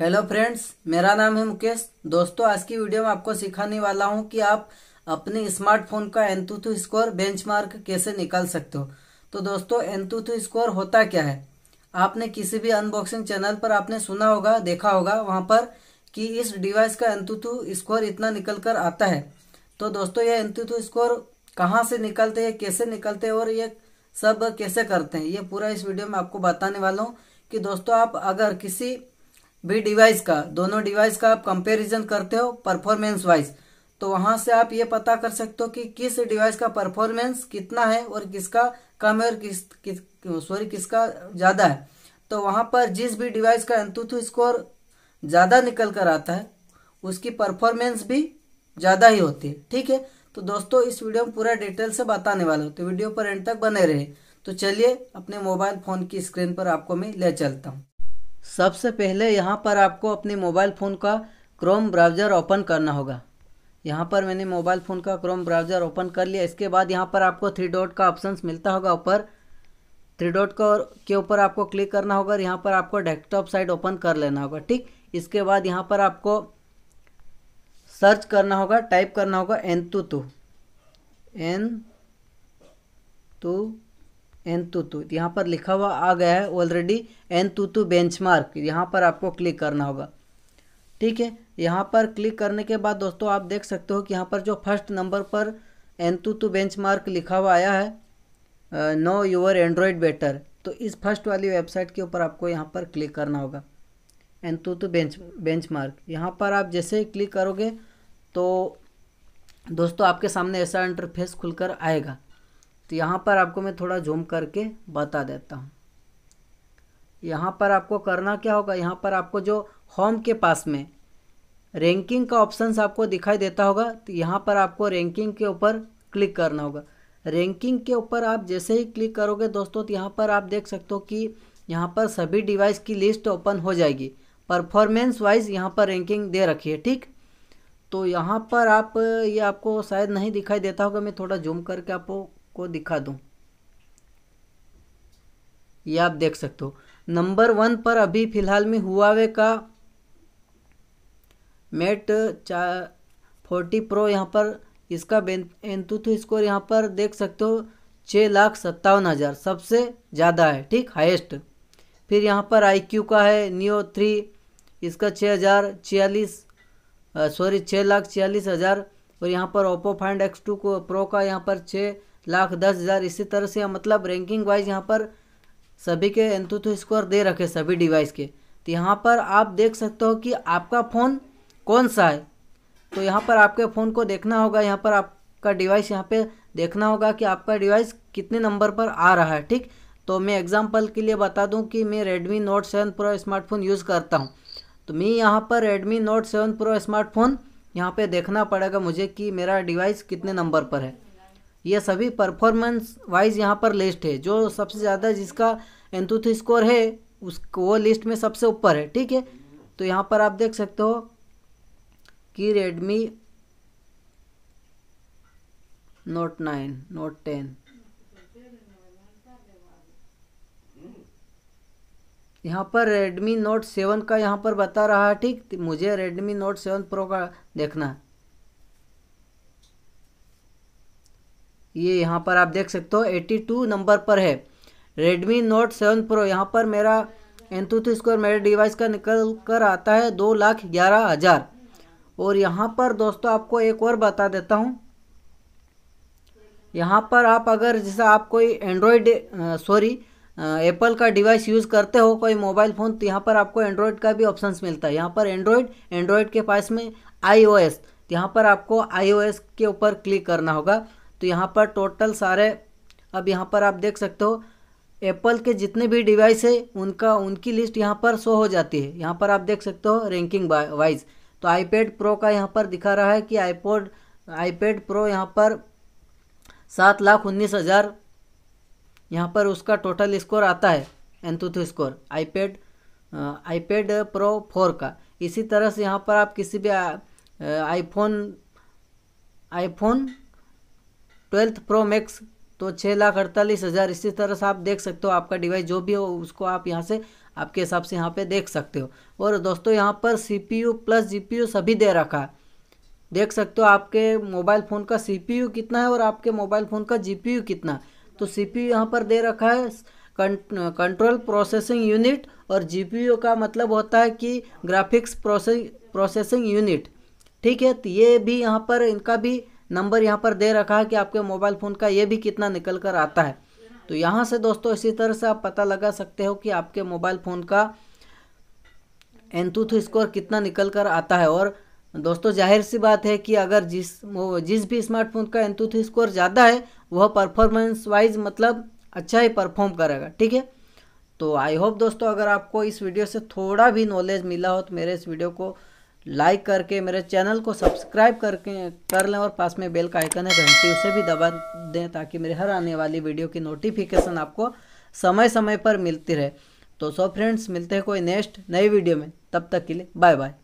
hello friends मेरा नाम है मुकेश दोस्तों आज की वीडियो में आपको सिखाने वाला हूं कि आप अपने स्मार्टफोन का एंतुथ स्कोर बेंचमार्क कैसे निकाल सकते हो तो दोस्तों एंतुथ स्कोर होता क्या है आपने किसी भी अनबॉक्सिंग चैनल पर आपने सुना होगा देखा होगा वहां पर कि इस डिवाइस का एंतुथ स्कोर इतना निकल कर आता है तो दोस्तों यह एंतुथ स्कोर कहाँ से निकलते हैं कैसे निकलते हैं और ये सब कैसे करते हैं ये पूरा इस वीडियो में आपको बताने वाला हूँ कि दोस्तों आप अगर किसी बी डिवाइस का दोनों डिवाइस का आप कंपेरिजन करते हो परफॉर्मेंस वाइज तो वहां से आप ये पता कर सकते हो कि किस डिवाइस का परफॉर्मेंस कितना है और किसका कम है और किस, किस सॉरी किसका ज्यादा है तो वहां पर जिस भी डिवाइस का एंतुथ स्कोर ज्यादा निकल कर आता है उसकी परफॉर्मेंस भी ज्यादा ही होती है ठीक है तो दोस्तों इस वीडियो में पूरा डिटेल से बताने वाला हूँ तो वीडियो पर एंड तक बने रहे तो चलिए अपने मोबाइल फोन की स्क्रीन पर आपको मैं ले चलता हूँ सबसे पहले यहाँ पर आपको अपने मोबाइल फ़ोन का क्रोम ब्राउज़र ओपन करना होगा यहाँ पर मैंने मोबाइल फ़ोन का क्रोम ब्राउज़र ओपन कर लिया इसके बाद यहाँ पर आपको थ्री डॉट का ऑप्शन मिलता होगा ऊपर थ्री डॉट का के ऊपर आपको क्लिक करना होगा और यहाँ पर आपको डेस्कटॉप साइट ओपन कर लेना होगा ठीक इसके बाद यहाँ पर आपको सर्च करना होगा टाइप करना होगा AnTuTu AnTuTu AnTuTu यहाँ पर लिखा हुआ आ गया है ऑलरेडी एन तुतु मार्क यहाँ पर आपको क्लिक करना होगा ठीक है यहाँ पर क्लिक करने के बाद दोस्तों आप देख सकते हो कि यहाँ पर जो फर्स्ट नंबर पर एन तुतु मार्क लिखा हुआ आया है नो योर एंड्रॉयड बेटर तो इस फर्स्ट वाली वेबसाइट के ऊपर आपको यहाँ पर क्लिक करना होगा AnTuTu bench benchmark यहाँ पर आप जैसे ही क्लिक करोगे तो दोस्तों आपके सामने ऐसा इंटरफेस खुलकर आएगा तो यहाँ पर आपको मैं थोड़ा जूम करके बता देता हूँ यहाँ पर आपको करना क्या होगा यहाँ पर आपको जो होम के पास में रैंकिंग का ऑप्शन आपको दिखाई देता होगा तो यहाँ पर आपको रैंकिंग के ऊपर क्लिक करना होगा रैंकिंग के ऊपर आप जैसे ही क्लिक करोगे दोस्तों तो यहाँ पर आप देख सकते हो कि यहाँ पर सभी डिवाइस की लिस्ट ओपन हो जाएगी परफॉर्मेंस वाइज यहाँ पर रैंकिंग दे रखी है ठीक तो यहाँ पर आप ये आपको शायद नहीं दिखाई देता होगा मैं थोड़ा जूम करके आपको को दिखा दूँ ये आप देख सकते हो नंबर वन पर अभी फ़िलहाल में हुआवे का मेट चार फोर्टी प्रो यहाँ पर इसका एंतुथ स्कोर यहाँ पर देख सकते हो छः लाख सत्तावन हज़ार सबसे ज़्यादा है ठीक हाईएस्ट फिर यहाँ पर आईक्यू का है नियो थ्री इसका छः हज़ार छियालीस सॉरी छः लाख छियालीस हज़ार और यहाँ पर ओप्पो फाइंड एक्स टू को प्रो का यहाँ पर छः लाख दस हज़ार इसी तरह से मतलब रैंकिंग वाइज यहाँ पर सभी के एंतुतु स्कोर दे रखे सभी डिवाइस के तो यहाँ पर आप देख सकते हो कि आपका फ़ोन कौन सा है तो यहाँ पर आपके फ़ोन को देखना होगा यहाँ पर आपका डिवाइस यहाँ पे देखना होगा कि आपका डिवाइस कितने नंबर पर आ रहा है ठीक तो मैं एग्ज़ाम्पल के लिए बता दूं कि मैं Redmi Note seven Pro smartphone use करता हूँ तो मैं यहाँ पर Redmi Note 7 Pro स्मार्टफोन यहाँ पे देखना पड़ेगा मुझे कि मेरा डिवाइस कितने नंबर पर है ये सभी परफॉर्मेंस वाइज यहाँ पर लिस्ट है जो सबसे ज़्यादा जिसका एंतुथ स्कोर है उस वो लिस्ट में सबसे ऊपर है ठीक है तो यहाँ पर आप देख सकते हो कि Redmi Note nine Note ten यहाँ पर रेडमी नोट सेवन का यहाँ पर बता रहा है ठीक मुझे रेडमी नोट सेवन प्रो का देखना है ये यहाँ पर आप देख सकते हो 82 नंबर पर है रेडमी नोट सेवन प्रो यहाँ पर मेरा एंतुथ स्कोर मेरे डिवाइस का निकल कर आता है दो लाख ग्यारह हज़ार और यहाँ पर दोस्तों आपको एक और बता देता हूँ यहाँ पर आप अगर जैसे आप कोई एंड्रॉयड सॉरी एप्पल का डिवाइस यूज़ करते हो कोई मोबाइल फ़ोन तो यहाँ पर आपको एंड्रॉयड का भी ऑप्शंस मिलता है यहाँ पर एंड्रॉयड एंड्रॉयड के पास में एस तो यहाँ पर आपको एस के ऊपर क्लिक करना होगा तो यहाँ पर टोटल सारे अब यहाँ पर आप देख सकते हो एप्पल के जितने भी डिवाइस है उनका उनकी लिस्ट यहाँ पर शो हो जाती है यहाँ पर आप देख सकते हो रैंकिंग वाइज तो आईपैड प्रो का यहाँ पर दिखा रहा है कि आईपोड आईपैड प्रो यहाँ पर सात लाख उन्नीस हज़ार यहाँ पर उसका टोटल स्कोर आता है AnTuTu score iPad iPad Pro four का इसी तरह से यहाँ पर आप किसी भी iPhone iPhone twelfth Pro Max तो छः लाख अड़तालीस हज़ार इसी तरह से आप देख सकते हो आपका डिवाइस जो भी हो उसको आप यहाँ से आपके हिसाब से यहाँ पे देख सकते हो और दोस्तों यहाँ पर C P U plus G P U सभी दे रखा है देख सकते हो आपके मोबाइल फ़ोन का सी पी यू कितना है और आपके मोबाइल फ़ोन का जी पी यू कितना है तो सी पी यू यहाँ पर दे रखा है कंट्रोल प्रोसेसिंग यूनिट और जी पी यू का मतलब होता है कि ग्राफिक्स प्रोसेसिंग यूनिट ठीक है तो ये भी यहाँ पर इनका भी नंबर यहाँ पर दे रखा है कि आपके मोबाइल फ़ोन का ये भी कितना निकल कर आता है तो यहाँ से दोस्तों इसी तरह से आप पता लगा सकते हो कि आपके मोबाइल फ़ोन का एंतुथ स्कोर कितना निकल कर आता है और दोस्तों जाहिर सी बात है कि अगर जिस जिस भी स्मार्टफोन का एंतुथ स्कोर ज़्यादा है वह परफॉर्मेंस वाइज मतलब अच्छा ही परफॉर्म करेगा ठीक है तो आई होप दोस्तों अगर आपको इस वीडियो से थोड़ा भी नॉलेज मिला हो तो मेरे इस वीडियो को लाइक करके मेरे चैनल को सब्सक्राइब करके कर लें और पास में बेल का आइकन है घंटी उसे भी दबा दें ताकि मेरे हर आने वाली वीडियो की नोटिफिकेशन आपको समय समय पर मिलती रहे तो सो फ्रेंड्स मिलते हैं कोई नेक्स्ट नई वीडियो में तब तक के लिए बाय बाय